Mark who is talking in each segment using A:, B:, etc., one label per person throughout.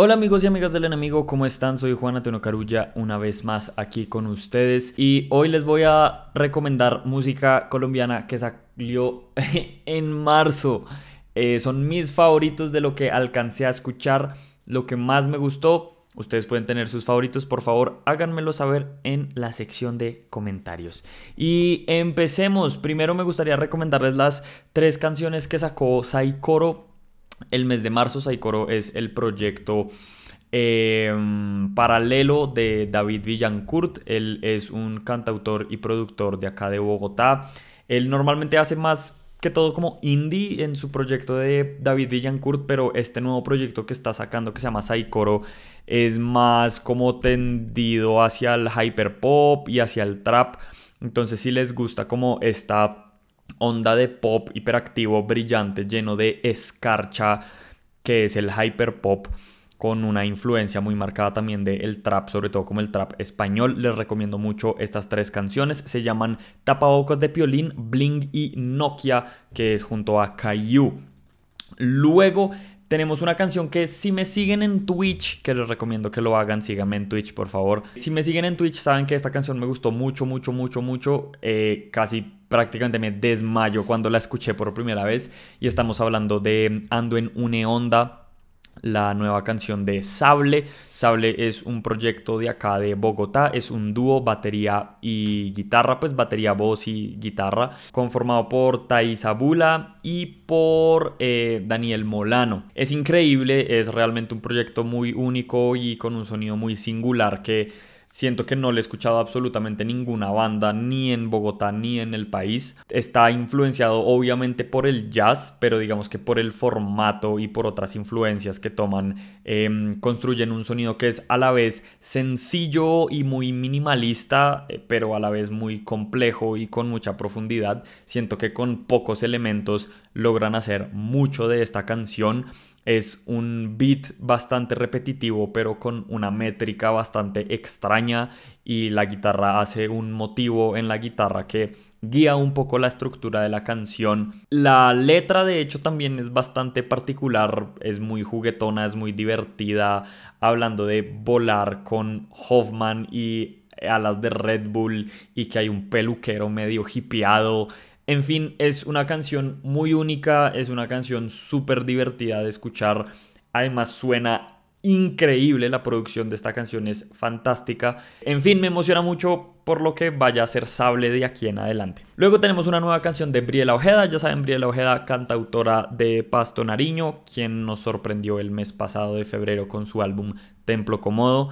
A: Hola amigos y amigas del enemigo, ¿cómo están? Soy Juan Antonio Carulla, una vez más aquí con ustedes y hoy les voy a recomendar música colombiana que salió en marzo. Eh, son mis favoritos de lo que alcancé a escuchar, lo que más me gustó. Ustedes pueden tener sus favoritos, por favor háganmelo saber en la sección de comentarios. Y empecemos. Primero me gustaría recomendarles las tres canciones que sacó Saikoro el mes de marzo, Saikoro es el proyecto em, paralelo de David Villancourt. Él es un cantautor y productor de acá de Bogotá. Él normalmente hace más que todo como indie en su proyecto de David Villancourt, pero este nuevo proyecto que está sacando que se llama Saikoro es más como tendido hacia el hyperpop y hacia el trap. Entonces si les gusta como está onda de pop hiperactivo, brillante, lleno de escarcha, que es el hyperpop con una influencia muy marcada también del el trap, sobre todo como el trap español. Les recomiendo mucho estas tres canciones. Se llaman Tapabocas de Piolín, Bling y Nokia, que es junto a Caillou. Luego tenemos una canción que si me siguen en Twitch, que les recomiendo que lo hagan, síganme en Twitch por favor. Si me siguen en Twitch saben que esta canción me gustó mucho, mucho, mucho, mucho. Eh, casi prácticamente me desmayo cuando la escuché por primera vez y estamos hablando de Ando en Une Onda. La nueva canción de Sable. Sable es un proyecto de acá de Bogotá. Es un dúo, batería y guitarra. Pues batería, voz y guitarra. Conformado por Thais Bula y por eh, Daniel Molano. Es increíble. Es realmente un proyecto muy único y con un sonido muy singular que Siento que no le he escuchado absolutamente ninguna banda, ni en Bogotá, ni en el país. Está influenciado obviamente por el jazz, pero digamos que por el formato y por otras influencias que toman, em, construyen un sonido que es a la vez sencillo y muy minimalista, eh, pero a la vez muy complejo y con mucha profundidad. Siento que con pocos elementos logran hacer mucho de esta canción. Es un beat bastante repetitivo pero con una métrica bastante extraña y la guitarra hace un motivo en la guitarra que guía un poco la estructura de la canción. La letra de hecho también es bastante particular, es muy juguetona, es muy divertida, hablando de volar con Hoffman y alas de Red Bull y que hay un peluquero medio hippieado. En fin, es una canción muy única, es una canción súper divertida de escuchar. Además suena increíble, la producción de esta canción es fantástica. En fin, me emociona mucho por lo que vaya a ser Sable de aquí en adelante. Luego tenemos una nueva canción de Briela Ojeda, ya saben, Briela Ojeda, cantautora de Pasto Nariño, quien nos sorprendió el mes pasado de febrero con su álbum Templo Comodo,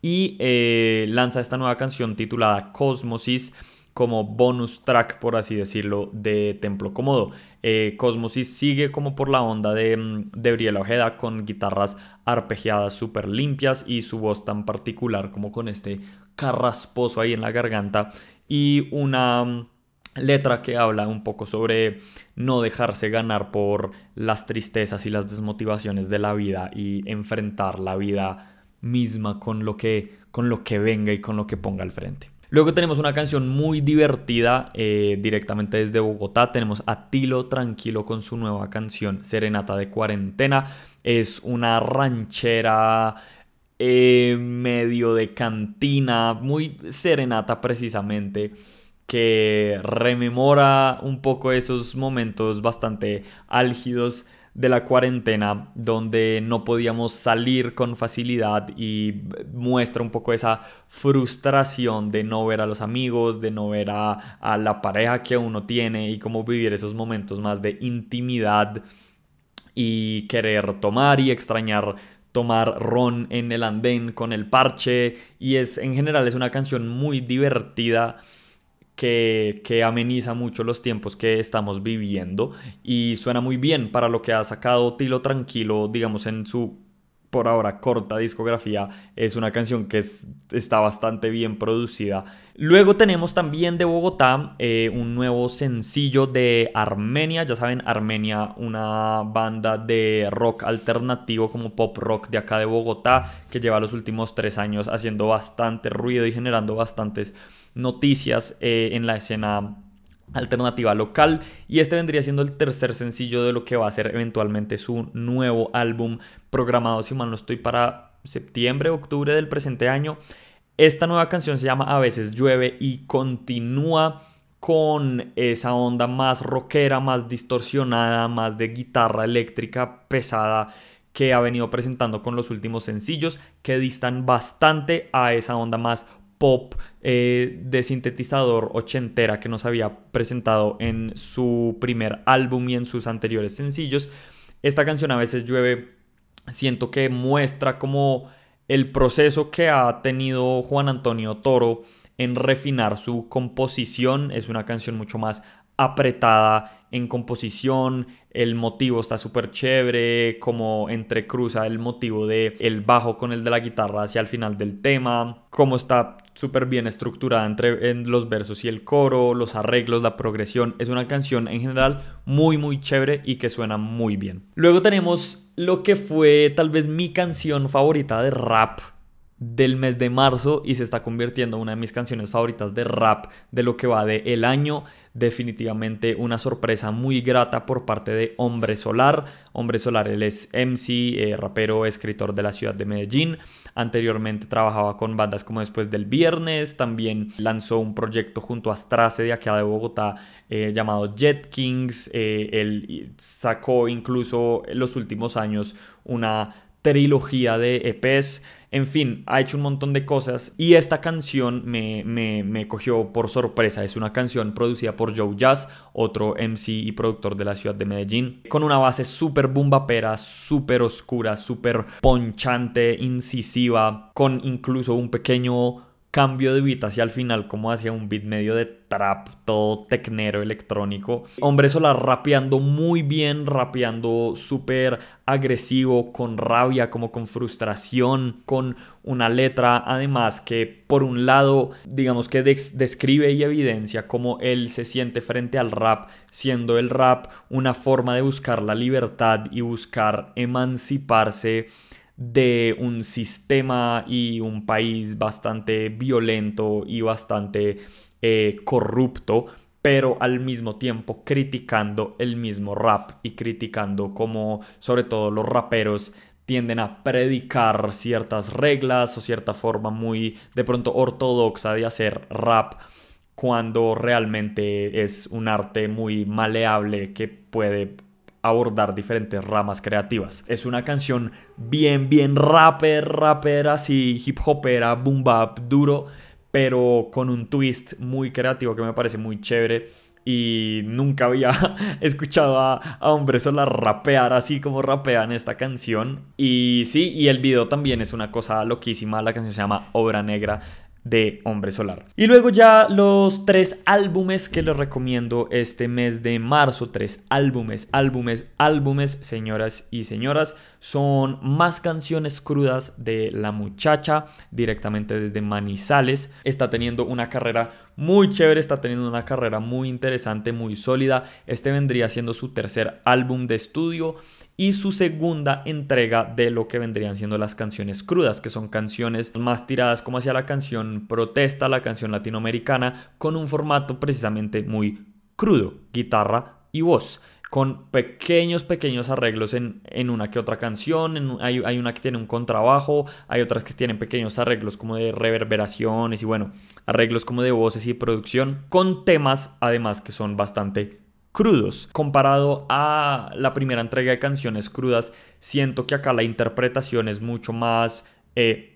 A: y eh, lanza esta nueva canción titulada Cosmosis como bonus track, por así decirlo, de Templo Comodo. Eh, Cosmosis sigue como por la onda de, mm, de Briela Ojeda con guitarras arpegiadas súper limpias y su voz tan particular como con este carrasposo ahí en la garganta y una mm, letra que habla un poco sobre no dejarse ganar por las tristezas y las desmotivaciones de la vida y enfrentar la vida misma con lo que con lo que venga y con lo que ponga al frente. Luego tenemos una canción muy divertida eh, directamente desde Bogotá. Tenemos a Tilo Tranquilo con su nueva canción Serenata de Cuarentena. Es una ranchera eh, medio de cantina, muy serenata precisamente que rememora un poco esos momentos bastante álgidos de la cuarentena donde no podíamos salir con facilidad y muestra un poco esa frustración de no ver a los amigos, de no ver a, la pareja que uno tiene y cómo vivir esos momentos más de intimidad y querer tomar y extrañar tomar ron en el andén con el parche y es en general es una canción muy divertida que, ameniza mucho los tiempos que estamos viviendo y suena muy bien para lo que ha sacado Tilo Tranquilo, digamos, en su por ahora corta discografía. Es una canción que está bastante bien producida. Luego tenemos también de Bogotá eh, un nuevo sencillo de Armenia. Ya saben, Armenia, una banda de rock alternativo como pop rock de acá de Bogotá, que lleva los últimos tres años haciendo bastante ruido y generando bastantes noticias eh, en la escena alternativa local y este vendría siendo el tercer sencillo de lo que va a ser eventualmente su nuevo álbum programado si mal no estoy para septiembre octubre del presente año esta nueva canción se llama a veces llueve y continúa con esa onda más rockera más distorsionada más de guitarra eléctrica pesada que ha venido presentando con los últimos sencillos que distan bastante a esa onda más pop eh, de sintetizador ochentera que nos había presentado en su primer álbum y en sus anteriores sencillos. Esta canción a veces llueve, siento que muestra como el proceso que ha tenido Juan Antonio Toro en refinar su composición. Es una canción mucho más apretada en composición, el motivo está súper chévere, como entrecruza el motivo de el bajo con el de la guitarra hacia el final del tema, cómo está súper bien estructurada entre en los versos y el coro, los arreglos, la progresión. Es una canción en general muy muy chévere y que suena muy bien. Luego tenemos lo que fue tal vez mi canción favorita de rap del mes de marzo y se está convirtiendo en una de mis canciones favoritas de rap de lo que va de el año. Definitivamente una sorpresa muy grata por parte de Hombre Solar. Hombre Solar, él es MC, eh, rapero, escritor de la ciudad de Medellín. Anteriormente trabajaba con bandas como Después del Viernes, también lanzó un proyecto junto a Strasse de acá de Bogotá eh, llamado Jet Kings. Eh, él sacó incluso en los últimos años una trilogía de EPs, en fin, ha hecho un montón de cosas y esta canción me, me, cogió por sorpresa. Es una canción producida por Joe Jazz, otro MC y productor de la ciudad de Medellín, con una base súper bumbapera, súper oscura, súper ponchante, incisiva, con incluso un pequeño cambio de beat hacia el final, como hacia un beat medio de trap, todo tecnero electrónico. Hombre Solar rapeando muy bien, rapeando súper agresivo, con rabia, como con frustración, con una letra además que por un lado, digamos que describe y evidencia cómo él se siente frente al rap, siendo el rap una forma de buscar la libertad y buscar emanciparse de un sistema y un país bastante violento y bastante eh, corrupto, pero al mismo tiempo criticando el mismo rap y criticando como sobre todo los raperos tienden a predicar ciertas reglas o cierta forma muy de pronto ortodoxa de hacer rap cuando realmente es un arte muy maleable que puede abordar diferentes ramas creativas. Es una canción bien, bien rapper, rapper así, hip hopera, boom bap, duro, pero con un twist muy creativo que me parece muy chévere. Y nunca había escuchado a, a solas rapear así como rapean esta canción. Y sí, y el video también es una cosa loquísima. La canción se llama Obra Negra de Hombre Solar. Y luego ya los tres álbumes que les recomiendo este mes de marzo, tres álbumes, álbumes, álbumes, señoras y señoras, son más canciones crudas de La Muchacha, directamente desde Manizales. Está teniendo una carrera muy chévere, está teniendo una carrera muy interesante, muy sólida. Este vendría siendo su tercer álbum de estudio y su segunda entrega de lo que vendrían siendo las canciones crudas, que son canciones más tiradas como hacia la canción protesta, la canción latinoamericana, con un formato precisamente muy crudo, guitarra y voz con pequeños, pequeños arreglos en, en, una que otra canción. hay, hay, una que tiene un contrabajo, hay otras que tienen pequeños arreglos como de reverberaciones y bueno, arreglos como de voces y producción, con temas además que son bastante crudos. Comparado a la primera entrega de canciones crudas, siento que acá la interpretación es mucho más... Eh,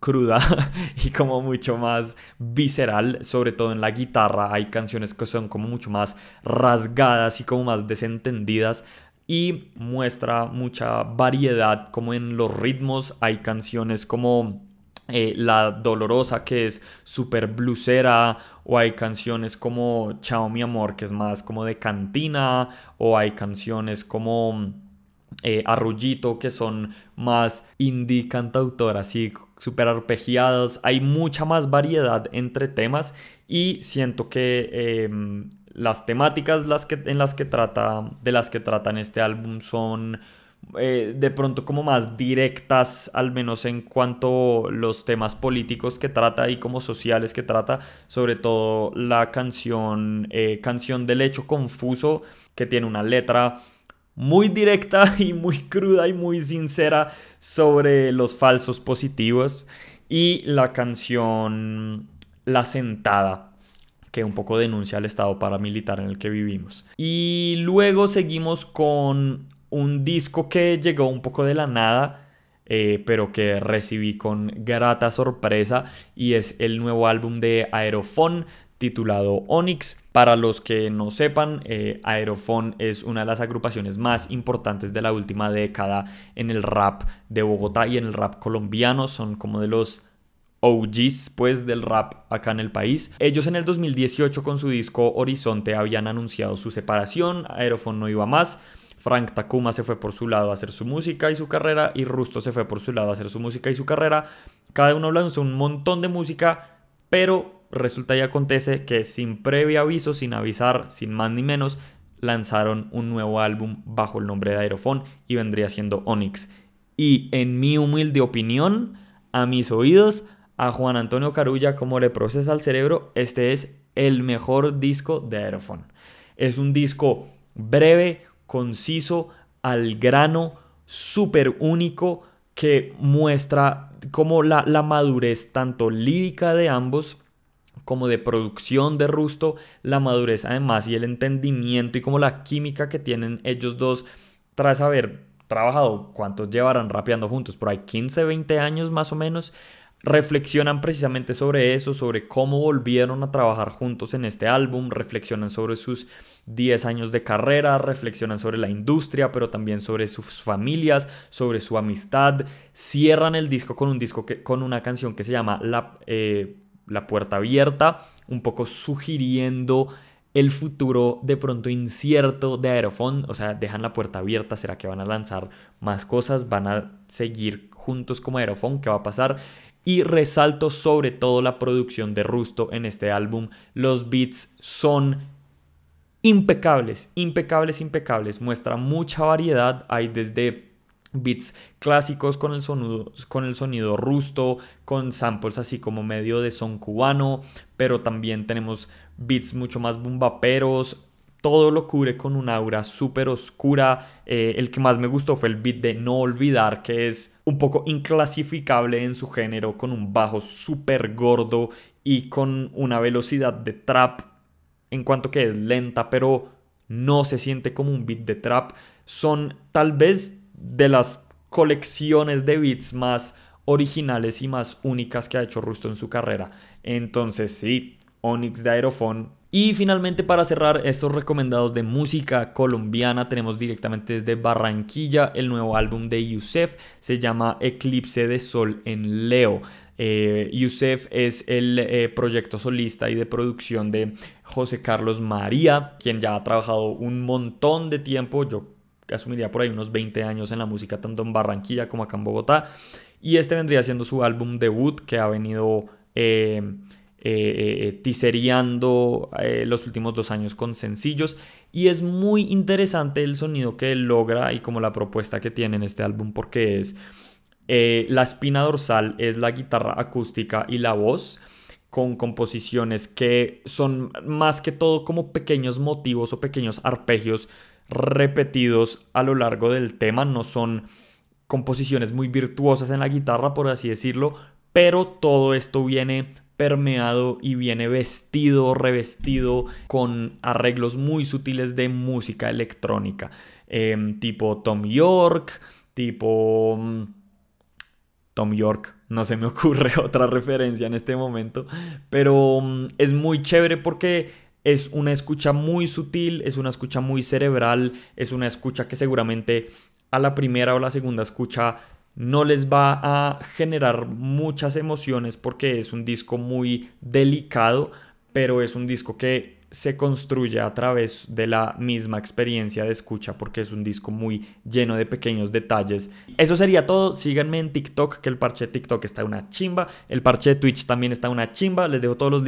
A: cruda y como mucho más visceral, sobre todo en la guitarra. Hay canciones que son como mucho más rasgadas y como más desentendidas y muestra mucha variedad como en los ritmos. Hay canciones como eh, la dolorosa que es súper blusera o hay canciones como Chao mi amor que es más como de cantina o hay canciones como eh, Arrullito que son más indie cantautoras así súper arpegiadas hay mucha más variedad entre temas y siento que em, las temáticas las que, en las que trata, de las que tratan este álbum son eh, de pronto como más directas, al menos en cuanto los temas políticos que trata y como sociales que trata, sobre todo la canción, eh, canción del hecho confuso, que tiene una letra muy directa y muy cruda y muy sincera sobre los falsos positivos y la canción La sentada que un poco denuncia el estado paramilitar en el que vivimos. Y luego seguimos con un disco que llegó un poco de la nada, eh, pero que recibí con grata sorpresa y es el nuevo álbum de Aerofon titulado Onyx. Para los que no sepan, eh, es una de las agrupaciones más importantes de la última década en el rap de Bogotá y en el rap colombiano. Son como de los OGs pues del rap acá en el país. Ellos en el 2018 con su disco Horizonte habían anunciado su separación, Aerofon no iba más, Frank Takuma se fue por su lado a hacer su música y su carrera y Rusto se fue por su lado a hacer su música y su carrera. Cada uno lanzó un montón de música, pero resulta y acontece que sin previo aviso, sin avisar, sin más ni menos, lanzaron un nuevo álbum bajo el nombre de Aerofón y vendría siendo Onyx. Y en mi humilde opinión, a mis oídos, a Juan Antonio Carulla como le procesa al cerebro, este es el mejor disco de Aerofón. Es un disco breve, conciso, al grano, súper único, que muestra como la, la madurez tanto lírica de ambos, como de producción de Rusto, la madurez además y el entendimiento y como la química que tienen ellos dos tras haber trabajado, ¿cuántos llevarán rapeando juntos? Por ahí 15, 20 años más o menos, reflexionan precisamente sobre eso, sobre cómo volvieron a trabajar juntos en este álbum, reflexionan sobre sus 10 años de carrera, reflexionan sobre la industria, pero también sobre sus familias, sobre su amistad, cierran el disco con un disco que, con una canción que se llama La, eh, la puerta abierta, un poco sugiriendo el futuro de pronto incierto de Aerofon, o sea, dejan la puerta abierta, será que van a lanzar más cosas, van a seguir juntos como Aerofon, ¿qué va a pasar? y resalto sobre todo la producción de Rusto en este álbum. Los beats son impecables, impecables, impecables. Muestra mucha variedad. Hay desde beats clásicos con el sonido, con el sonido rusto, con samples así como medio de son cubano, pero también tenemos beats mucho más bumbaperos, todo lo cubre con un aura súper oscura. Eh, el que más me gustó fue el beat de No Olvidar, que es un poco inclasificable en su género, con un bajo súper gordo y con una velocidad de trap, en cuanto que es lenta, pero no se siente como un beat de trap. Son tal vez de las colecciones de beats más originales y más únicas que ha hecho Rusto en su carrera. Entonces sí, Onyx de Aerofon y finalmente para cerrar estos recomendados de música colombiana tenemos directamente desde Barranquilla el nuevo álbum de Yusef, se llama Eclipse de Sol en Leo. Eh, Yusef es el eh, proyecto solista y de producción de José Carlos María, quien ya ha trabajado un montón de tiempo, yo asumiría por ahí unos 20 años en la música tanto en Barranquilla como acá en Bogotá. Y este vendría siendo su álbum debut que ha venido... Eh, eh, eh, eh, eh, los últimos dos años con sencillos y es muy interesante el sonido que logra y como la propuesta que tiene en este álbum porque es la espina dorsal es la guitarra acústica y la voz con composiciones que son más que todo como pequeños motivos o pequeños arpegios repetidos a lo largo del tema, no son composiciones muy virtuosas en la guitarra, por así decirlo, pero todo esto viene permeado y viene vestido, revestido con arreglos muy sutiles de música electrónica, em, tipo Tom York, tipo... Mm, Tom York, no se me ocurre otra referencia en este momento, pero mm, es muy chévere porque es una escucha muy sutil, es una escucha muy cerebral, es una escucha que seguramente a la primera o la segunda escucha no les va a generar muchas emociones porque es un disco muy delicado, pero es un disco que se construye a través de la misma experiencia de escucha porque es un disco muy lleno de pequeños detalles. Eso sería todo, síganme en TikTok que el parche TikTok está una chimba, el parche Twitch también está una chimba, les dejo todos los